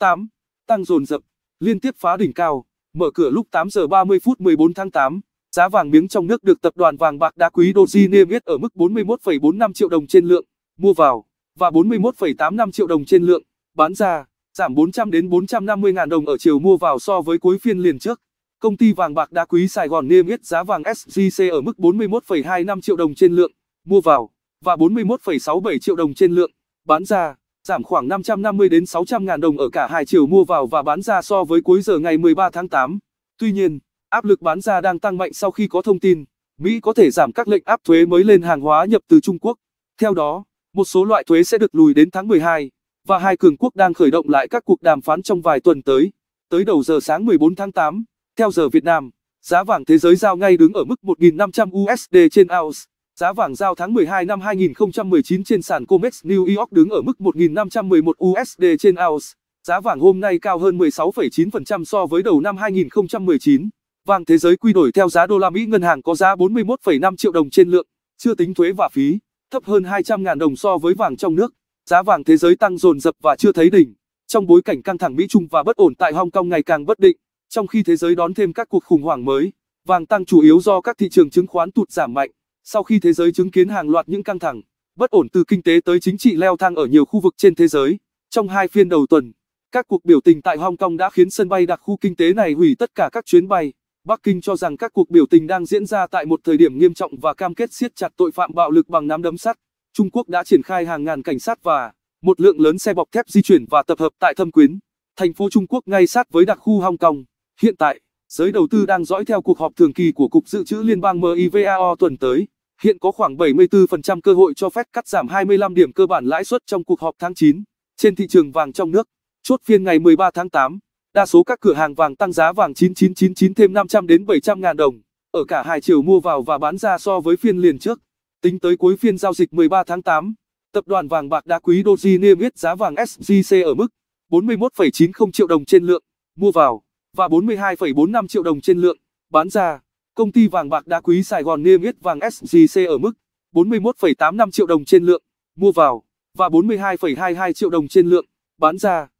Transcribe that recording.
8. Tăng dồn dập, liên tiếp phá đỉnh cao, mở cửa lúc 8 giờ 30 phút 14 tháng 8. Giá vàng miếng trong nước được tập đoàn vàng bạc đá quý Doji niêm yết ở mức 41,45 triệu đồng trên lượng mua vào và 41,85 triệu đồng trên lượng bán ra, giảm 400 đến 450 ngàn đồng ở chiều mua vào so với cuối phiên liền trước. Công ty vàng bạc đá quý Sài Gòn niêm yết giá vàng SJC ở mức 41,25 triệu đồng trên lượng mua vào và 41,67 triệu đồng trên lượng bán ra giảm khoảng 550 đến 600 ngàn đồng ở cả hai chiều mua vào và bán ra so với cuối giờ ngày 13 tháng 8. Tuy nhiên, áp lực bán ra đang tăng mạnh sau khi có thông tin, Mỹ có thể giảm các lệnh áp thuế mới lên hàng hóa nhập từ Trung Quốc. Theo đó, một số loại thuế sẽ được lùi đến tháng 12, và hai cường quốc đang khởi động lại các cuộc đàm phán trong vài tuần tới. Tới đầu giờ sáng 14 tháng 8, theo giờ Việt Nam, giá vàng thế giới giao ngay đứng ở mức 1.500 USD trên ounce. Giá vàng giao tháng 12 năm 2019 trên sàn COMEX New York đứng ở mức 1.511 USD trên ounce. Giá vàng hôm nay cao hơn 16,9% so với đầu năm 2019. Vàng thế giới quy đổi theo giá đô la Mỹ ngân hàng có giá 41,5 triệu đồng trên lượng, chưa tính thuế và phí, thấp hơn 200.000 đồng so với vàng trong nước. Giá vàng thế giới tăng dồn dập và chưa thấy đỉnh. Trong bối cảnh căng thẳng Mỹ Trung và bất ổn tại Hong Kong ngày càng bất định, trong khi thế giới đón thêm các cuộc khủng hoảng mới, vàng tăng chủ yếu do các thị trường chứng khoán tụt giảm mạnh. Sau khi thế giới chứng kiến hàng loạt những căng thẳng, bất ổn từ kinh tế tới chính trị leo thang ở nhiều khu vực trên thế giới, trong hai phiên đầu tuần, các cuộc biểu tình tại Hong Kong đã khiến sân bay đặc khu kinh tế này hủy tất cả các chuyến bay. Bắc Kinh cho rằng các cuộc biểu tình đang diễn ra tại một thời điểm nghiêm trọng và cam kết siết chặt tội phạm bạo lực bằng nắm đấm sắt. Trung Quốc đã triển khai hàng ngàn cảnh sát và một lượng lớn xe bọc thép di chuyển và tập hợp tại Thâm Quyến, thành phố Trung Quốc ngay sát với đặc khu Hong Kong. Hiện tại, giới đầu tư đang dõi theo cuộc họp thường kỳ của Cục Dự trữ Liên bang MIVAO tuần tới. Hiện có khoảng 74% cơ hội cho phép cắt giảm 25 điểm cơ bản lãi suất trong cuộc họp tháng 9. Trên thị trường vàng trong nước, chốt phiên ngày 13 tháng 8, đa số các cửa hàng vàng tăng giá vàng 9999 thêm 500 đến 700 ngàn đồng, ở cả hai chiều mua vào và bán ra so với phiên liền trước. Tính tới cuối phiên giao dịch 13 tháng 8, tập đoàn vàng bạc đá quý Doji niêm yết giá vàng SJC ở mức 41,90 triệu đồng trên lượng mua vào và 42,45 triệu đồng trên lượng bán ra công ty vàng bạc đá quý Sài Gòn niêm yết vàng SJC ở mức 41,85 triệu đồng trên lượng mua vào và 42,22 triệu đồng trên lượng bán ra.